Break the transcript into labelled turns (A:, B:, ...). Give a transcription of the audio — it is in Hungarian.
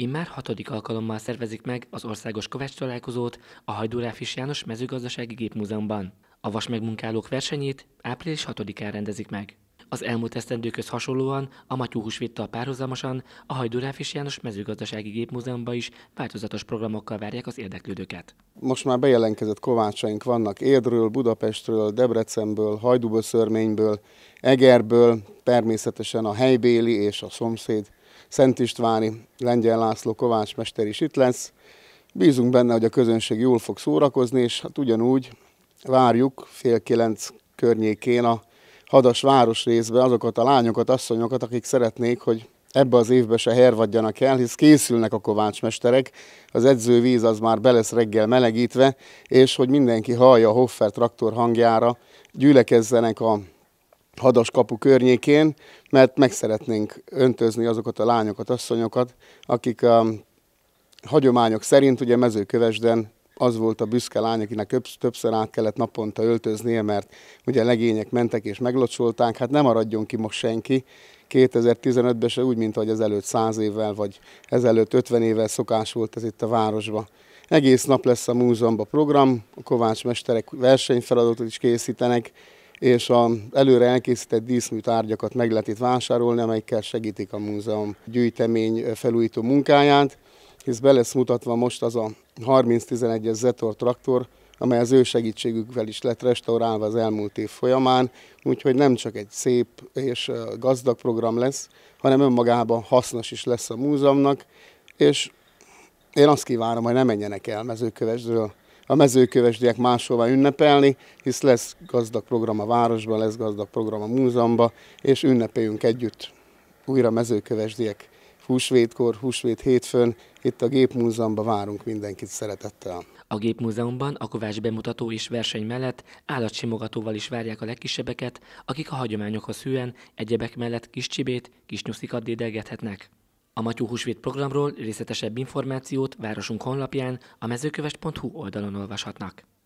A: Immár hatodik alkalommal szervezik meg az országos kovács találkozót a Hajdúráfis János mezőgazdasági gépmúzeumban. A vasmegmunkálók versenyét április 6-án rendezik meg. Az elmúlt esztendőköz hasonlóan a Matyú húsvéttal párhuzamosan a Hajdúráf és János mezőgazdasági gépmúzeumban is változatos programokkal várják az érdeklődőket.
B: Most már bejelentkezett kovácsaink vannak Érdről, Budapestről, Debrecenből, Hajdúböszörményből, Egerből, természetesen a helybéli és a szomszéd Szent Istváni Lengyel László kovácsmester is itt lesz. Bízunk benne, hogy a közönség jól fog szórakozni, és hát ugyanúgy várjuk fél kilenc környékén a hadas városrészbe azokat a lányokat, asszonyokat, akik szeretnék, hogy ebbe az évbe se hervadjanak el, hisz készülnek a kovácsmesterek, az edzővíz az már lesz reggel melegítve, és hogy mindenki hallja a Hoffer traktor hangjára, gyülekezzenek a hadas kapu környékén, mert meg szeretnénk öntözni azokat a lányokat, asszonyokat, akik a um, hagyományok szerint ugye mezőkövesden az volt a büszke lány, akinek többször át kellett naponta öltöznie, mert ugye legények mentek és meglocsolták, hát nem maradjon ki most senki. 2015-ben se úgy, mint ahogy ezelőtt 100 évvel, vagy ezelőtt 50 évvel szokás volt ez itt a városban. Egész nap lesz a múzeumban program, a Kovács mesterek versenyfeladatot is készítenek, és az előre elkészített díszmű tárgyakat meg lehet itt vásárolni, amelyikkel segítik a múzeum gyűjtemény felújító munkáját hisz be lesz mutatva most az a 3011-es Zetor traktor, amely az ő segítségükvel is lett restaurálva az elmúlt év folyamán, úgyhogy nem csak egy szép és gazdag program lesz, hanem önmagában hasznos is lesz a múzeumnak, és én azt kívánom, hogy ne menjenek el mezőkövesdről a mezőkövesdiek máshová ünnepelni, hisz lesz gazdag program a városban, lesz gazdag program a múzeumban, és ünnepeljünk együtt újra mezőkövesdiek húsvétkor, húsvét hétfőn itt a Gépmúzeumban várunk mindenkit szeretettel. A Gépmúzeumban a kovács
A: bemutató és verseny mellett állatsimogatóval is várják a legkisebbeket, akik a hagyományokhoz hűen egyebek mellett kis csibét, kis nyuszikat dédelgethetnek. A Matyú Húsvét programról részletesebb információt városunk honlapján a mezőkövest.hu oldalon olvashatnak.